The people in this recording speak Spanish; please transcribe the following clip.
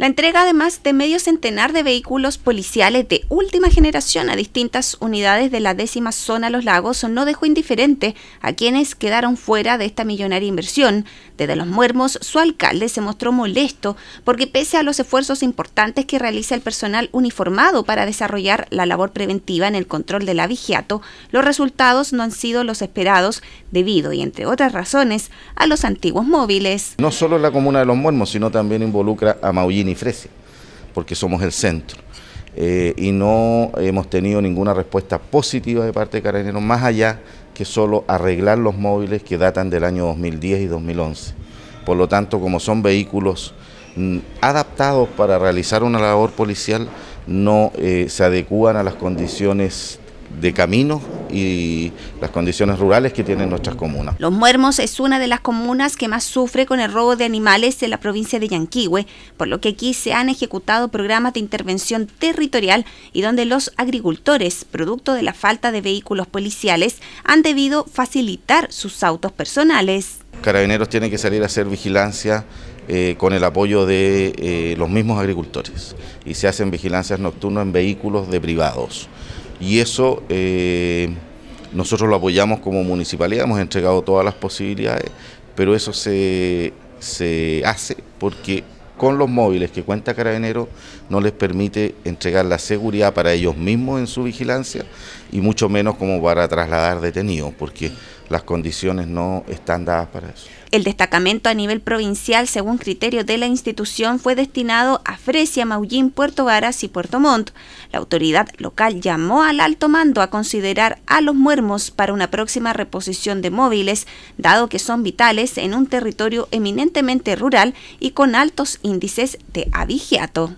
La entrega además de medio centenar de vehículos policiales de última generación a distintas unidades de la décima zona Los Lagos no dejó indiferente a quienes quedaron fuera de esta millonaria inversión. Desde Los Muermos, su alcalde se mostró molesto porque pese a los esfuerzos importantes que realiza el personal uniformado para desarrollar la labor preventiva en el control de la vigiato, los resultados no han sido los esperados debido, y entre otras razones, a los antiguos móviles. No solo la comuna de Los Muermos, sino también involucra a Fresia, porque somos el centro. Eh, y no hemos tenido ninguna respuesta positiva de parte de Carabineros, más allá que solo arreglar los móviles que datan del año 2010 y 2011. Por lo tanto, como son vehículos mm, adaptados para realizar una labor policial, no eh, se adecúan a las condiciones de caminos y las condiciones rurales que tienen nuestras comunas. Los Muermos es una de las comunas que más sufre con el robo de animales en la provincia de Yanquihue, por lo que aquí se han ejecutado programas de intervención territorial y donde los agricultores, producto de la falta de vehículos policiales, han debido facilitar sus autos personales. Carabineros tienen que salir a hacer vigilancia eh, con el apoyo de eh, los mismos agricultores y se hacen vigilancias nocturnas en vehículos de privados y eso eh, nosotros lo apoyamos como municipalidad, hemos entregado todas las posibilidades, pero eso se, se hace porque con los móviles que cuenta Carabineros no les permite entregar la seguridad para ellos mismos en su vigilancia y mucho menos como para trasladar detenidos, porque las condiciones no están dadas para eso. El destacamento a nivel provincial, según criterio de la institución, fue destinado a Fresia, Maullín, Puerto Varas y Puerto Montt. La autoridad local llamó al alto mando a considerar a los muermos para una próxima reposición de móviles, dado que son vitales en un territorio eminentemente rural y con altos índices de avigiato.